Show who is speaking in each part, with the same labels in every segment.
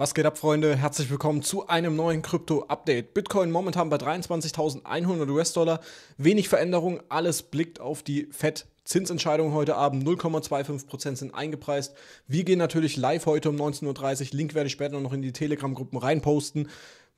Speaker 1: Was geht ab, Freunde? Herzlich willkommen zu einem neuen Krypto-Update. Bitcoin momentan bei 23.100 US-Dollar. Wenig Veränderung, alles blickt auf die FED. Zinsentscheidung heute Abend, 0,25% sind eingepreist. Wir gehen natürlich live heute um 19.30 Uhr. Link werde ich später noch in die Telegram-Gruppen reinposten.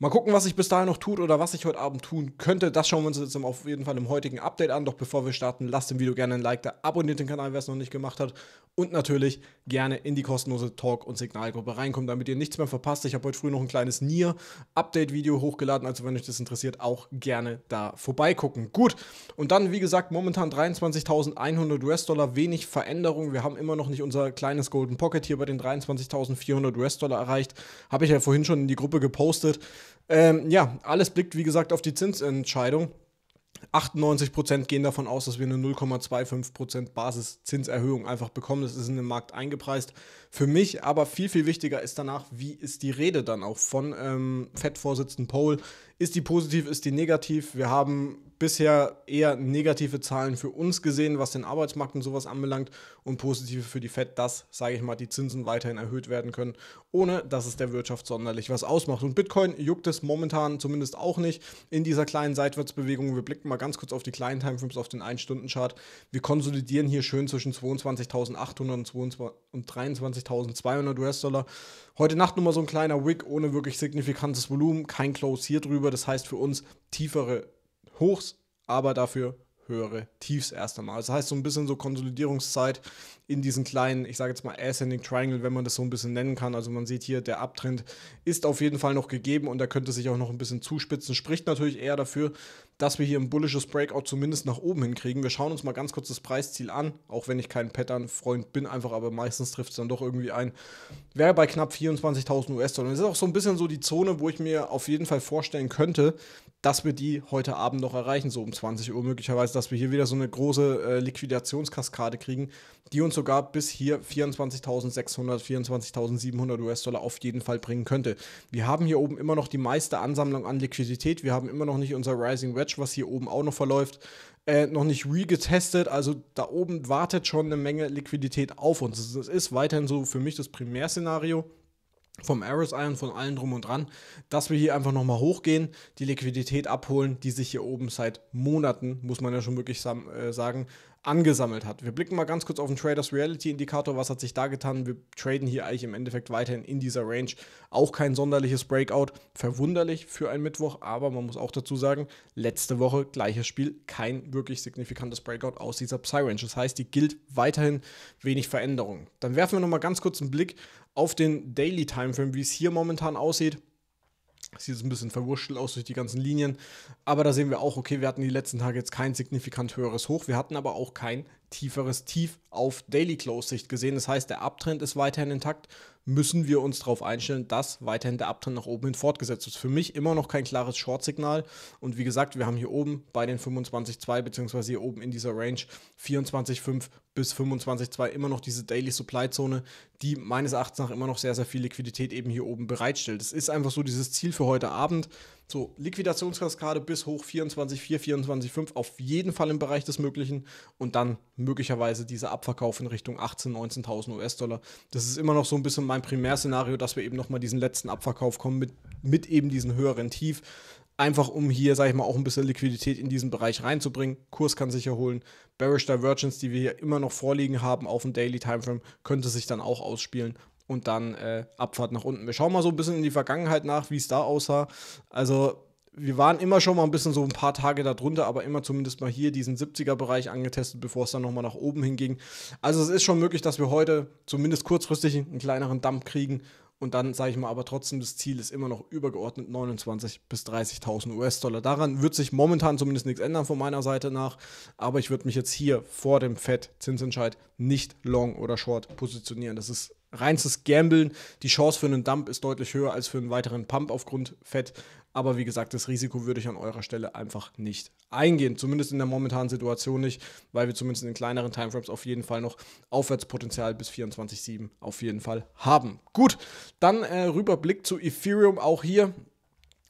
Speaker 1: Mal gucken, was sich bis dahin noch tut oder was ich heute Abend tun könnte. Das schauen wir uns jetzt auf jeden Fall im heutigen Update an. Doch bevor wir starten, lasst dem Video gerne ein Like da, abonniert den Kanal, wer es noch nicht gemacht hat. Und natürlich gerne in die kostenlose Talk- und Signalgruppe reinkommen, damit ihr nichts mehr verpasst. Ich habe heute früh noch ein kleines Nier-Update-Video hochgeladen. Also wenn euch das interessiert, auch gerne da vorbeigucken. Gut, und dann, wie gesagt, momentan 23.100 US-Dollar, wenig Veränderung. Wir haben immer noch nicht unser kleines Golden Pocket hier bei den 23.400 US-Dollar erreicht. Habe ich ja vorhin schon in die Gruppe gepostet. Ähm, ja, alles blickt, wie gesagt, auf die Zinsentscheidung. 98% gehen davon aus, dass wir eine 0,25% Basiszinserhöhung einfach bekommen. Das ist in den Markt eingepreist. Für mich aber viel, viel wichtiger ist danach, wie ist die Rede dann auch von ähm, FED-Vorsitzenden Pohl. Ist die positiv, ist die negativ? Wir haben bisher eher negative Zahlen für uns gesehen, was den Arbeitsmarkt und sowas anbelangt und positive für die Fed, dass, sage ich mal, die Zinsen weiterhin erhöht werden können, ohne dass es der Wirtschaft sonderlich was ausmacht. Und Bitcoin juckt es momentan zumindest auch nicht in dieser kleinen Seitwärtsbewegung. Wir blicken mal ganz kurz auf die kleinen Timeframes, auf den 1-Stunden-Chart. Wir konsolidieren hier schön zwischen 22.800 und 23.200 US-Dollar. Heute Nacht nur mal so ein kleiner Wick ohne wirklich signifikantes Volumen, kein Close hier drüber. Das heißt für uns tiefere Hochs, aber dafür höhere Tiefs erst einmal. Also das heißt, so ein bisschen so Konsolidierungszeit in diesen kleinen, ich sage jetzt mal Ascending Triangle, wenn man das so ein bisschen nennen kann. Also man sieht hier, der Abtrend ist auf jeden Fall noch gegeben und da könnte sich auch noch ein bisschen zuspitzen. Spricht natürlich eher dafür, dass wir hier ein bullisches Breakout zumindest nach oben hinkriegen. Wir schauen uns mal ganz kurz das Preisziel an, auch wenn ich kein Pattern-Freund bin, einfach, aber meistens trifft es dann doch irgendwie ein. Wäre bei knapp 24.000 US-Dollar. Das ist auch so ein bisschen so die Zone, wo ich mir auf jeden Fall vorstellen könnte, dass wir die heute Abend noch erreichen, so um 20 Uhr möglicherweise, dass wir hier wieder so eine große äh, Liquidationskaskade kriegen, die uns sogar bis hier 24.600, 24.700 US-Dollar auf jeden Fall bringen könnte. Wir haben hier oben immer noch die meiste Ansammlung an Liquidität, wir haben immer noch nicht unser Rising Wedge, was hier oben auch noch verläuft, äh, noch nicht re-getestet, also da oben wartet schon eine Menge Liquidität auf uns. Das ist weiterhin so für mich das Primärszenario vom RSI Iron, von allen drum und dran, dass wir hier einfach nochmal hochgehen, die Liquidität abholen, die sich hier oben seit Monaten, muss man ja schon wirklich äh, sagen, angesammelt hat. Wir blicken mal ganz kurz auf den Traders Reality Indikator, was hat sich da getan? Wir traden hier eigentlich im Endeffekt weiterhin in dieser Range. Auch kein sonderliches Breakout, verwunderlich für einen Mittwoch, aber man muss auch dazu sagen, letzte Woche gleiches Spiel, kein wirklich signifikantes Breakout aus dieser Psy-Range. Das heißt, die gilt weiterhin wenig Veränderung. Dann werfen wir nochmal ganz kurz einen Blick auf den Daily Timeframe, wie es hier momentan aussieht. Sieht es ein bisschen verwurschtelt aus durch die ganzen Linien. Aber da sehen wir auch, okay, wir hatten die letzten Tage jetzt kein signifikant höheres Hoch. Wir hatten aber auch kein tieferes Tief auf Daily Close Sicht gesehen. Das heißt, der Abtrend ist weiterhin intakt müssen wir uns darauf einstellen, dass weiterhin der Abtrend nach oben hin fortgesetzt ist. Für mich immer noch kein klares Short-Signal. Und wie gesagt, wir haben hier oben bei den 25,2 bzw. hier oben in dieser Range 24,5 bis 25,2 immer noch diese Daily Supply Zone, die meines Erachtens nach immer noch sehr, sehr viel Liquidität eben hier oben bereitstellt. Es ist einfach so dieses Ziel für heute Abend. So, Liquidationskaskade bis hoch 24,4, 24,5 auf jeden Fall im Bereich des Möglichen und dann möglicherweise dieser Abverkauf in Richtung 18, 19.000 US-Dollar. Das ist immer noch so ein bisschen mein Primärszenario, dass wir eben nochmal diesen letzten Abverkauf kommen mit, mit eben diesem höheren Tief. Einfach um hier, sag ich mal, auch ein bisschen Liquidität in diesen Bereich reinzubringen. Kurs kann sich erholen. Bearish Divergence, die wir hier immer noch vorliegen haben auf dem Daily Timeframe, könnte sich dann auch ausspielen und dann äh, Abfahrt nach unten. Wir schauen mal so ein bisschen in die Vergangenheit nach, wie es da aussah. Also wir waren immer schon mal ein bisschen so ein paar Tage da drunter, aber immer zumindest mal hier diesen 70er-Bereich angetestet, bevor es dann nochmal nach oben hinging. Also es ist schon möglich, dass wir heute zumindest kurzfristig einen kleineren Dump kriegen. Und dann sage ich mal, aber trotzdem, das Ziel ist immer noch übergeordnet 29.000 bis 30.000 US-Dollar. Daran wird sich momentan zumindest nichts ändern von meiner Seite nach. Aber ich würde mich jetzt hier vor dem Fed-Zinsentscheid nicht long oder short positionieren. Das ist reinstes Gambeln. Die Chance für einen Dump ist deutlich höher als für einen weiteren Pump aufgrund Fett. Aber wie gesagt, das Risiko würde ich an eurer Stelle einfach nicht eingehen. Zumindest in der momentanen Situation nicht, weil wir zumindest in den kleineren Timeframes auf jeden Fall noch Aufwärtspotenzial bis 24,7 auf jeden Fall haben. Gut, dann äh, Rüberblick zu Ethereum auch hier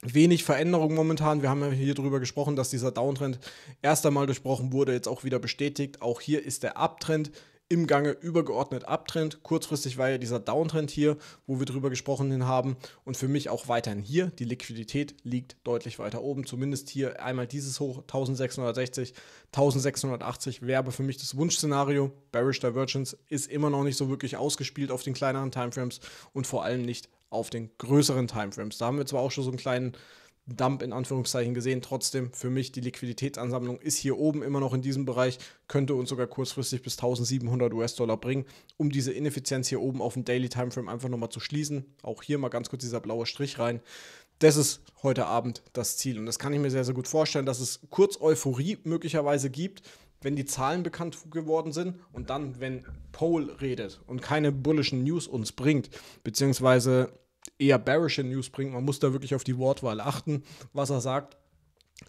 Speaker 1: wenig Veränderung momentan. Wir haben ja hier drüber gesprochen, dass dieser Downtrend erst einmal durchbrochen wurde, jetzt auch wieder bestätigt. Auch hier ist der Uptrend im Gange übergeordnet Abtrend. Kurzfristig war ja dieser Downtrend hier, wo wir drüber gesprochen haben und für mich auch weiterhin hier. Die Liquidität liegt deutlich weiter oben, zumindest hier einmal dieses Hoch 1660, 1680 wäre für mich das Wunschszenario. Bearish Divergence ist immer noch nicht so wirklich ausgespielt auf den kleineren Timeframes und vor allem nicht auf den größeren Timeframes. Da haben wir zwar auch schon so einen kleinen Dump in Anführungszeichen gesehen. Trotzdem, für mich, die Liquiditätsansammlung ist hier oben immer noch in diesem Bereich, könnte uns sogar kurzfristig bis 1700 US-Dollar bringen, um diese Ineffizienz hier oben auf dem Daily Timeframe einfach nochmal zu schließen. Auch hier mal ganz kurz dieser blaue Strich rein. Das ist heute Abend das Ziel. Und das kann ich mir sehr, sehr gut vorstellen, dass es kurz Euphorie möglicherweise gibt, wenn die Zahlen bekannt geworden sind und dann, wenn Poll redet und keine bullischen News uns bringt, beziehungsweise eher bearische News bringt. Man muss da wirklich auf die Wortwahl achten, was er sagt.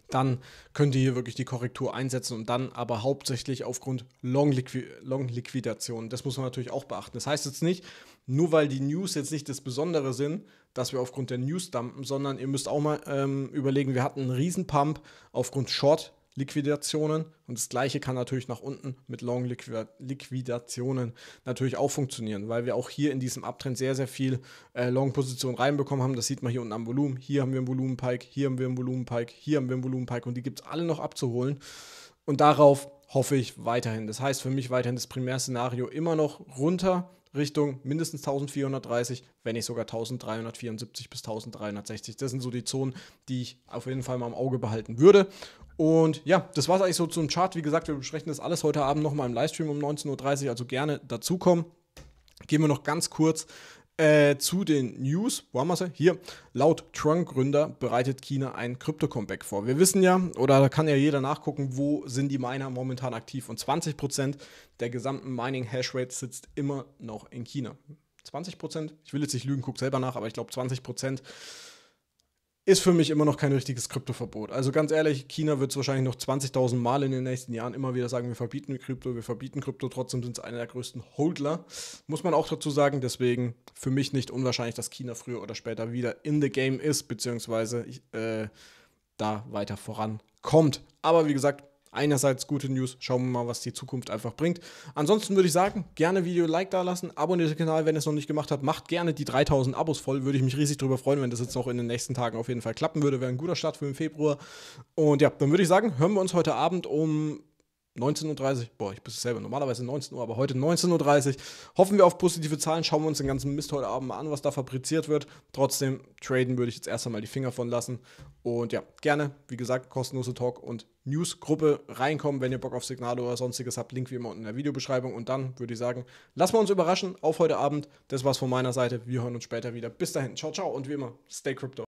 Speaker 1: Dann könnt ihr hier wirklich die Korrektur einsetzen und dann aber hauptsächlich aufgrund Long-Liquidation. Long das muss man natürlich auch beachten. Das heißt jetzt nicht, nur weil die News jetzt nicht das Besondere sind, dass wir aufgrund der News dumpen, sondern ihr müsst auch mal ähm, überlegen, wir hatten einen Riesenpump aufgrund Short Liquidationen. Und das gleiche kann natürlich nach unten mit Long Liquidationen natürlich auch funktionieren, weil wir auch hier in diesem Abtrend sehr, sehr viel äh, long positionen reinbekommen haben. Das sieht man hier unten am Volumen. Hier haben wir einen Volumen-Pike, hier haben wir einen Volumen-Pike, hier haben wir einen Volumen-Pike und die gibt es alle noch abzuholen. Und darauf hoffe ich weiterhin. Das heißt für mich weiterhin das Primärszenario immer noch runter Richtung mindestens 1430, wenn nicht sogar 1374 bis 1360. Das sind so die Zonen, die ich auf jeden Fall mal im Auge behalten würde. Und ja, das war es eigentlich so zum Chart. Wie gesagt, wir besprechen das alles heute Abend nochmal im Livestream um 19.30 Uhr, also gerne dazukommen. Gehen wir noch ganz kurz äh, zu den News, wo haben wir sie? Hier, laut Trunk-Gründer bereitet China ein Krypto-Comeback vor. Wir wissen ja, oder da kann ja jeder nachgucken, wo sind die Miner momentan aktiv. Und 20% der gesamten mining hash rate sitzt immer noch in China. 20%? Ich will jetzt nicht lügen, guck selber nach, aber ich glaube 20% ist für mich immer noch kein richtiges Kryptoverbot. Also ganz ehrlich, China wird es wahrscheinlich noch 20.000 Mal in den nächsten Jahren immer wieder sagen, wir verbieten Krypto, wir verbieten Krypto, trotzdem sind es einer der größten Holdler. Muss man auch dazu sagen, deswegen für mich nicht unwahrscheinlich, dass China früher oder später wieder in the game ist, beziehungsweise äh, da weiter vorankommt. Aber wie gesagt, einerseits gute News, schauen wir mal, was die Zukunft einfach bringt. Ansonsten würde ich sagen, gerne Video Like da lassen, abonniert den Kanal, wenn ihr es noch nicht gemacht habt, macht gerne die 3000 Abos voll, würde ich mich riesig darüber freuen, wenn das jetzt noch in den nächsten Tagen auf jeden Fall klappen würde, wäre ein guter Start für den Februar. Und ja, dann würde ich sagen, hören wir uns heute Abend um 19.30 Uhr, boah, ich bin selber normalerweise 19 Uhr, aber heute 19.30 Uhr. Hoffen wir auf positive Zahlen, schauen wir uns den ganzen Mist heute Abend mal an, was da fabriziert wird. Trotzdem, traden würde ich jetzt erst einmal die Finger von lassen. Und ja, gerne, wie gesagt, kostenlose Talk- und News-Gruppe reinkommen, wenn ihr Bock auf Signale oder sonstiges habt. Link wie immer unten in der Videobeschreibung. Und dann würde ich sagen, lassen wir uns überraschen auf heute Abend. Das war's von meiner Seite. Wir hören uns später wieder. Bis dahin, ciao, ciao und wie immer, stay crypto.